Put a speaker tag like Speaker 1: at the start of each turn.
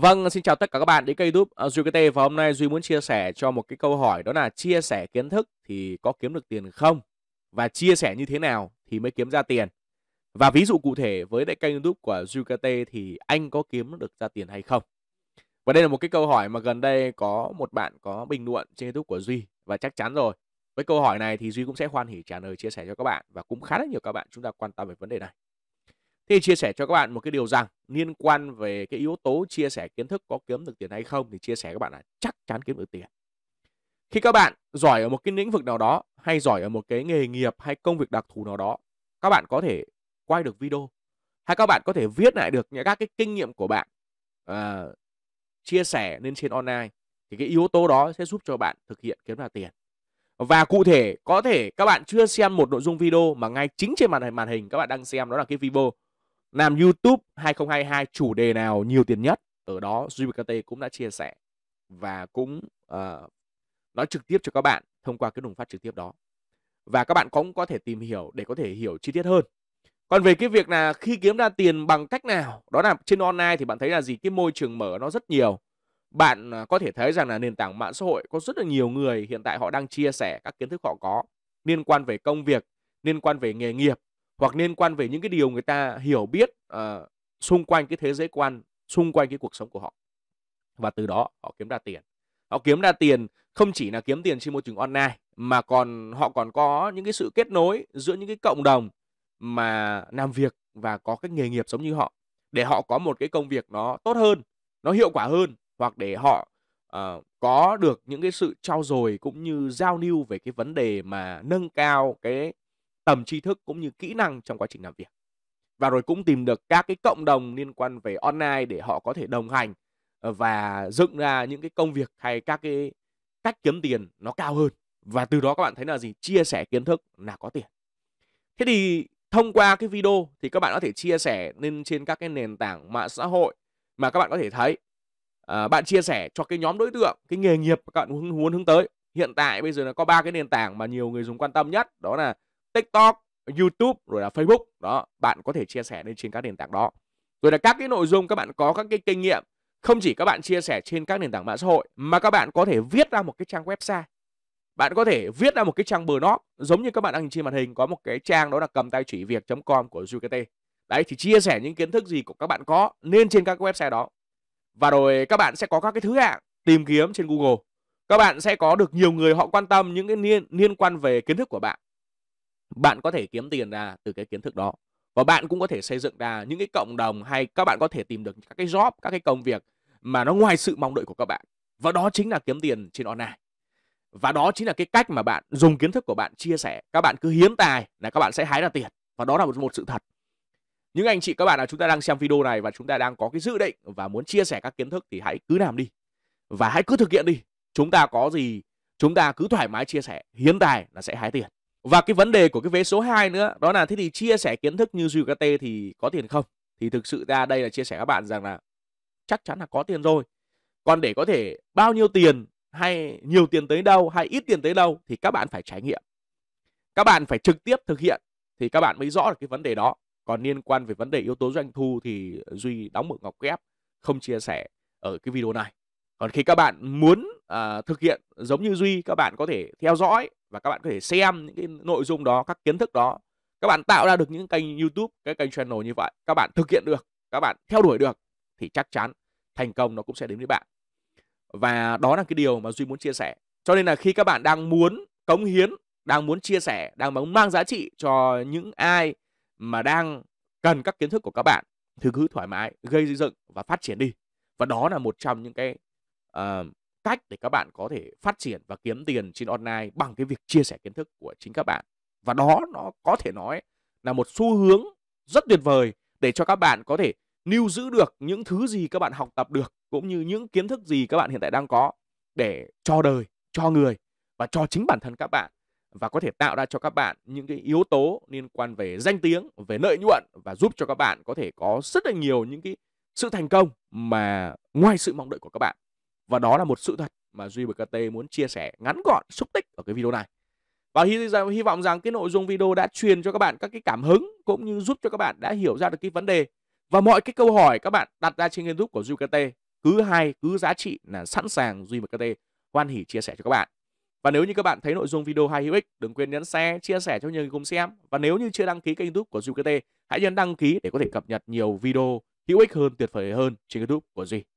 Speaker 1: Vâng, xin chào tất cả các bạn đến kênh YouTube Duy à, KT và hôm nay Duy muốn chia sẻ cho một cái câu hỏi đó là chia sẻ kiến thức thì có kiếm được tiền không? Và chia sẻ như thế nào thì mới kiếm ra tiền? Và ví dụ cụ thể với đại kênh YouTube của Duy KT thì anh có kiếm được ra tiền hay không? Và đây là một cái câu hỏi mà gần đây có một bạn có bình luận trên YouTube của Duy và chắc chắn rồi. Với câu hỏi này thì Duy cũng sẽ hoan hỉ trả lời chia sẻ cho các bạn và cũng khá là nhiều các bạn chúng ta quan tâm về vấn đề này. Thì chia sẻ cho các bạn một cái điều rằng liên quan về cái yếu tố chia sẻ kiến thức có kiếm được tiền hay không thì chia sẻ các bạn là chắc chắn kiếm được tiền. Khi các bạn giỏi ở một cái lĩnh vực nào đó hay giỏi ở một cái nghề nghiệp hay công việc đặc thù nào đó, các bạn có thể quay được video hay các bạn có thể viết lại được những các cái kinh nghiệm của bạn à, chia sẻ lên trên online thì cái yếu tố đó sẽ giúp cho bạn thực hiện kiếm ra tiền. Và cụ thể có thể các bạn chưa xem một nội dung video mà ngay chính trên màn hình màn hình các bạn đang xem đó là cái video làm YouTube 2022 chủ đề nào nhiều tiền nhất? Ở đó JBKT cũng đã chia sẻ và cũng uh, nói trực tiếp cho các bạn thông qua cái đường phát trực tiếp đó. Và các bạn cũng có thể tìm hiểu để có thể hiểu chi tiết hơn. Còn về cái việc là khi kiếm ra tiền bằng cách nào, đó là trên online thì bạn thấy là gì? Cái môi trường mở nó rất nhiều. Bạn à, có thể thấy rằng là nền tảng mạng xã hội có rất là nhiều người hiện tại họ đang chia sẻ các kiến thức họ có liên quan về công việc, liên quan về nghề nghiệp hoặc liên quan về những cái điều người ta hiểu biết uh, xung quanh cái thế giới quan xung quanh cái cuộc sống của họ và từ đó họ kiếm ra tiền họ kiếm ra tiền không chỉ là kiếm tiền trên môi trường online mà còn họ còn có những cái sự kết nối giữa những cái cộng đồng mà làm việc và có cái nghề nghiệp giống như họ để họ có một cái công việc nó tốt hơn nó hiệu quả hơn hoặc để họ uh, có được những cái sự trao dồi cũng như giao lưu về cái vấn đề mà nâng cao cái tầm tri thức cũng như kỹ năng trong quá trình làm việc và rồi cũng tìm được các cái cộng đồng liên quan về online để họ có thể đồng hành ờ, và dựng ra những cái công việc hay các cái cách kiếm tiền nó cao hơn và từ đó các bạn thấy là gì chia sẻ kiến thức là có tiền thế thì thông qua cái video thì các bạn có thể chia sẻ lên trên các cái nền tảng mạng xã hội mà các bạn có thể thấy à, bạn chia sẻ cho cái nhóm đối tượng cái nghề nghiệp các bạn muốn hướng tới hiện tại bây giờ là có ba cái nền tảng mà nhiều người dùng quan tâm nhất đó là tiktok youtube rồi là facebook đó bạn có thể chia sẻ lên trên các nền tảng đó rồi là các cái nội dung các bạn có các cái kinh nghiệm không chỉ các bạn chia sẻ trên các nền tảng mạng xã hội mà các bạn có thể viết ra một cái trang website bạn có thể viết ra một cái trang blog giống như các bạn đang nhìn trên màn hình có một cái trang đó là cầm tay chỉ việc.com của JKT. Đấy thì chia sẻ những kiến thức gì của các bạn có nên trên các website đó. Và rồi các bạn sẽ có các cái thứ hạng tìm kiếm trên Google. Các bạn sẽ có được nhiều người họ quan tâm những cái liên liên quan về kiến thức của bạn bạn có thể kiếm tiền ra từ cái kiến thức đó và bạn cũng có thể xây dựng ra những cái cộng đồng hay các bạn có thể tìm được các cái job các cái công việc mà nó ngoài sự mong đợi của các bạn và đó chính là kiếm tiền trên online và đó chính là cái cách mà bạn dùng kiến thức của bạn chia sẻ các bạn cứ hiến tài là các bạn sẽ hái ra tiền và đó là một, một sự thật những anh chị các bạn là chúng ta đang xem video này và chúng ta đang có cái dự định và muốn chia sẻ các kiến thức thì hãy cứ làm đi và hãy cứ thực hiện đi chúng ta có gì chúng ta cứ thoải mái chia sẻ hiến tài là sẽ hái tiền và cái vấn đề của cái vế số 2 nữa đó là thế thì chia sẻ kiến thức như Ducati thì có tiền không? Thì thực sự ra đây là chia sẻ các bạn rằng là chắc chắn là có tiền rồi. Còn để có thể bao nhiêu tiền hay nhiều tiền tới đâu hay ít tiền tới đâu thì các bạn phải trải nghiệm. Các bạn phải trực tiếp thực hiện thì các bạn mới rõ được cái vấn đề đó. Còn liên quan về vấn đề yếu tố doanh thu thì Duy đóng một ngọc kép không chia sẻ ở cái video này. Còn khi các bạn muốn à, thực hiện giống như Duy, các bạn có thể theo dõi và các bạn có thể xem những cái nội dung đó các kiến thức đó các bạn tạo ra được những kênh youtube cái kênh channel như vậy các bạn thực hiện được các bạn theo đuổi được thì chắc chắn thành công nó cũng sẽ đến với bạn và đó là cái điều mà duy muốn chia sẻ cho nên là khi các bạn đang muốn cống hiến đang muốn chia sẻ đang muốn mang giá trị cho những ai mà đang cần các kiến thức của các bạn thì cứ thoải mái gây dựng và phát triển đi và đó là một trong những cái uh, cách để các bạn có thể phát triển và kiếm tiền trên online bằng cái việc chia sẻ kiến thức của chính các bạn. Và đó nó có thể nói là một xu hướng rất tuyệt vời để cho các bạn có thể lưu giữ được những thứ gì các bạn học tập được cũng như những kiến thức gì các bạn hiện tại đang có để cho đời, cho người và cho chính bản thân các bạn và có thể tạo ra cho các bạn những cái yếu tố liên quan về danh tiếng, về lợi nhuận và giúp cho các bạn có thể có rất là nhiều những cái sự thành công mà ngoài sự mong đợi của các bạn. Và đó là một sự thật mà Duy BKT muốn chia sẻ ngắn gọn, xúc tích ở cái video này. Và hy, hy vọng rằng cái nội dung video đã truyền cho các bạn các cái cảm hứng cũng như giúp cho các bạn đã hiểu ra được cái vấn đề. Và mọi cái câu hỏi các bạn đặt ra trên YouTube của Duy BKT cứ hay, cứ giá trị là sẵn sàng Duy BKT hoan hỉ chia sẻ cho các bạn. Và nếu như các bạn thấy nội dung video hay hữu ích, đừng quên nhấn share, chia sẻ cho nhiều người cùng xem. Và nếu như chưa đăng ký kênh YouTube của Duy KT, hãy nhấn đăng ký để có thể cập nhật nhiều video hữu ích hơn, tuyệt vời hơn trên YouTube của Duy.